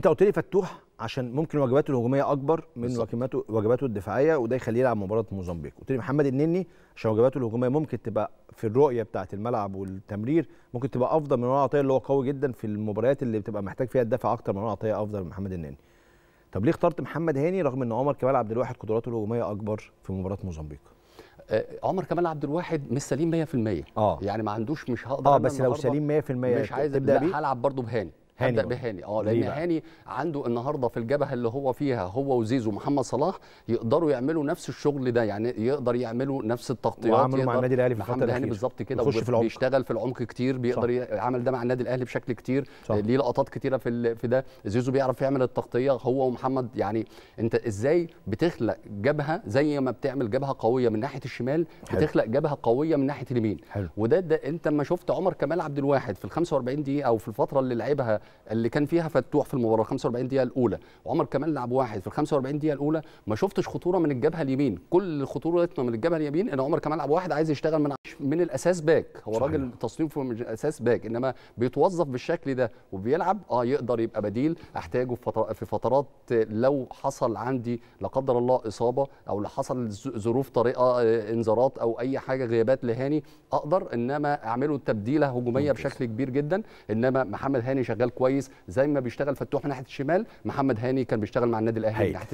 انت قلت لي فتوح عشان ممكن واجباته الهجوميه اكبر من واجباته واجباته الدفاعيه وده يخليه يلعب مباراه موزمبيق قلت لي محمد النني عشان واجباته الهجوميه ممكن تبقى في الرؤيه بتاعه الملعب والتمرير ممكن تبقى افضل من عطيه اللي هو قوي جدا في المباريات اللي بتبقى محتاج فيها الدفع اكتر من عطيه افضل من محمد النني طب ليه اخترت محمد هاني رغم ان عمر كمال عبد الواحد قدراته الهجوميه اكبر في مباراه موزمبيق آه عمر كمال عبد الواحد مش سليم 100% اه يعني ما عندوش مش هقدر اه بس لو سليم 100% مش عايز تبدا هلعب برضه بهاني هاني هبدا بهاني اه لان هاني عنده النهارده في الجبهه اللي هو فيها هو وزيزو محمد صلاح يقدروا يعملوا نفس الشغل ده يعني يقدر يعملوا نفس التغطيات وعملوا مع النادي الاهلي في الفتره الاخيره بالظبط كده في العمق. بيشتغل في العمق كتير بيقدر صح. يعمل ده مع النادي الاهلي بشكل كتير صح. ليه لقطات كتيره في في ده زيزو بيعرف يعمل التغطيه هو ومحمد يعني انت ازاي بتخلق جبهه زي ما بتعمل جبهه قويه من ناحيه الشمال حلو. بتخلق جبهه قويه من ناحيه اليمين وده ده انت لما شفت عمر كمال عبد الواحد في ال 45 دقيقه او في الفتره اللي لعبها اللي كان فيها فتوح في المباراه 45 دقيقه الاولى عمر كمال لعب واحد في ال 45 دقيقه الاولى ما شفتش خطوره من الجبهه اليمين كل الخطوره من الجبهه اليمين ان عمر كمال لعب واحد عايز يشتغل من من الاساس باك هو صحيح. راجل تصنيفه من الاساس باك انما بيتوظف بالشكل ده وبيلعب اه يقدر يبقى بديل احتاجه في فترات لو حصل عندي لا قدر الله اصابه او لو حصل ظروف طريقه آه، انذارات او اي حاجه غيابات لهاني اقدر انما اعمله تبديله هجوميه بشكل كبير جدا انما محمد هاني شغال كويس زي ما بيشتغل فتوح من ناحيه الشمال محمد هاني كان بيشتغل مع النادي الاهلي ناحيه